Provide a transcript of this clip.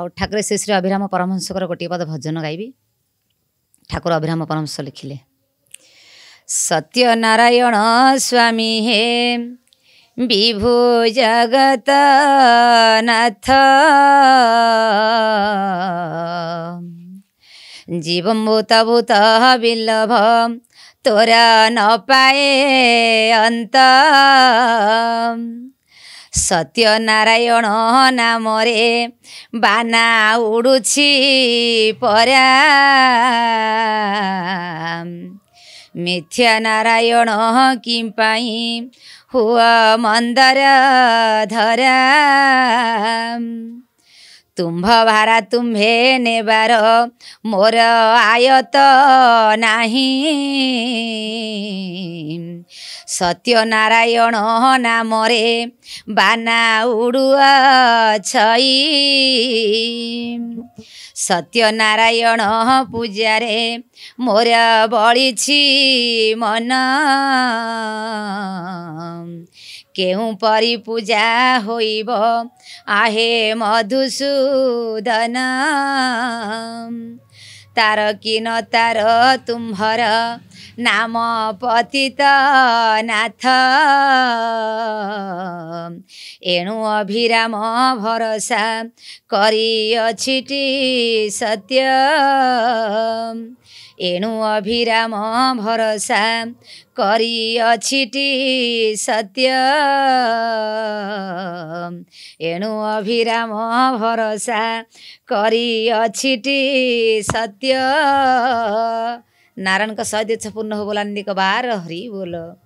ଆଉ ଠାକୁର ସେ ଶ୍ରୀ ଅଭିରାମ ପରମହଂସଙ୍କର ଗୋଟିଏ ପଦ ଭଜନ ଗାଇବି ଠାକୁର ଅଭିରାମ ପରମହଂସ ଲେଖିଲେ ସତ୍ୟ ନାରାୟଣ ସ୍ୱାମୀ ହେ ବିଭୁ ଜଗତ ନାଥ ଜୀବ ମୂତ ଭୂତ ବିଲଭ ତୋରା ନ ପାଏ ଅନ୍ତ ସତ୍ୟନାରାୟଣ ନାମରେ ବାନା ଉଡ଼ୁଛି ପରା ମିଥ୍ୟା ନାରାୟଣ କି ପାଇଁ ହୁଅ ମନ୍ଦର ଧରା ତୁମ୍ଭ ଭାରା ତୁମ୍ଭେ ନେବାର ମୋର ଆୟତ ନାହିଁ ସତ୍ୟନାରାୟଣ ନାମରେ ବାନା ଉଡ଼ୁଆ ଛଇ ସତ୍ୟନାରାୟଣ ପୂଜାରେ ମୋର ବଳିଛି ମନ କେଉଁ ପରି ପୂଜା ହୋଇବ ଆହେ ମଧୁସୂଦନ तार किन तार तुम्हर नाम पतित नाथ ଏଣୁ ଅଭିରାମ ଭରସା କରିଅଛି ସତ୍ୟ ଏଣୁ ଅଭିରାମ ଭରସା କରିଅଛି ସତ୍ୟ ଏଣୁ ଅଭିରାମ ଭରସା କରିଅଛି ସତ୍ୟ ନାରାୟଣଙ୍କ ସହିତ ପୂର୍ଣ୍ଣ ହେବ ବାର ହରି ବୋଲ